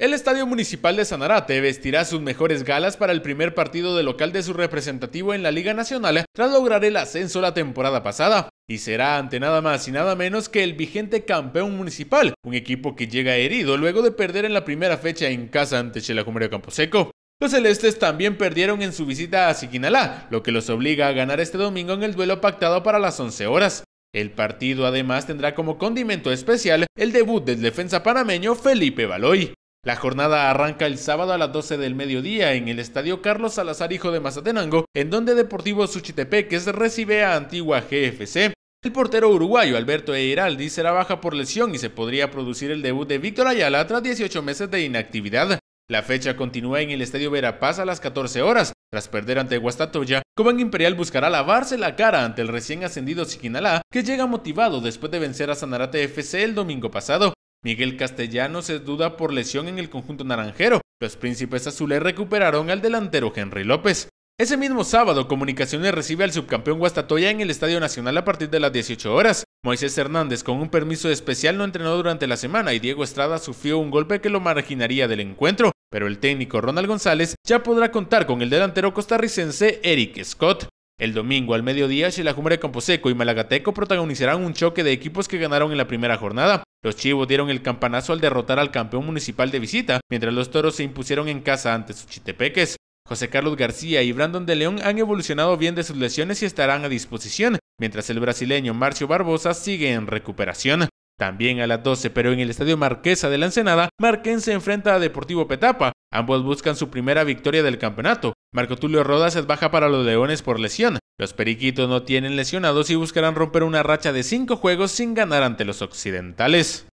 El Estadio Municipal de Sanarate vestirá sus mejores galas para el primer partido de local de su representativo en la Liga Nacional tras lograr el ascenso la temporada pasada. Y será ante nada más y nada menos que el vigente campeón municipal, un equipo que llega herido luego de perder en la primera fecha en casa ante Chelajumario Camposeco. Los celestes también perdieron en su visita a Siquinalá, lo que los obliga a ganar este domingo en el duelo pactado para las 11 horas. El partido además tendrá como condimento especial el debut del defensa panameño Felipe Baloy. La jornada arranca el sábado a las 12 del mediodía en el Estadio Carlos Salazar Hijo de Mazatenango, en donde Deportivo Suchitepeques recibe a Antigua GFC. El portero uruguayo Alberto Eiraldi será baja por lesión y se podría producir el debut de Víctor Ayala tras 18 meses de inactividad. La fecha continúa en el Estadio Verapaz a las 14 horas. Tras perder ante Guastatoya, Cobán Imperial buscará lavarse la cara ante el recién ascendido Siquinalá, que llega motivado después de vencer a Sanarate FC el domingo pasado. Miguel Castellano se duda por lesión en el conjunto naranjero. Los príncipes azules recuperaron al delantero Henry López. Ese mismo sábado, Comunicaciones recibe al subcampeón Guastatoya en el Estadio Nacional a partir de las 18 horas. Moisés Hernández, con un permiso especial, no entrenó durante la semana y Diego Estrada sufrió un golpe que lo marginaría del encuentro, pero el técnico Ronald González ya podrá contar con el delantero costarricense Eric Scott. El domingo al mediodía, Chilajumbre Camposeco y Malagateco protagonizarán un choque de equipos que ganaron en la primera jornada. Los Chivos dieron el campanazo al derrotar al campeón municipal de visita, mientras los Toros se impusieron en casa ante sus chitepeques. José Carlos García y Brandon de León han evolucionado bien de sus lesiones y estarán a disposición, mientras el brasileño Marcio Barbosa sigue en recuperación. También a las 12, pero en el Estadio Marquesa de la Ensenada, Marquén se enfrenta a Deportivo Petapa. Ambos buscan su primera victoria del campeonato. Marco Tulio Rodas es baja para los Leones por lesión. Los periquitos no tienen lesionados y buscarán romper una racha de cinco juegos sin ganar ante los occidentales.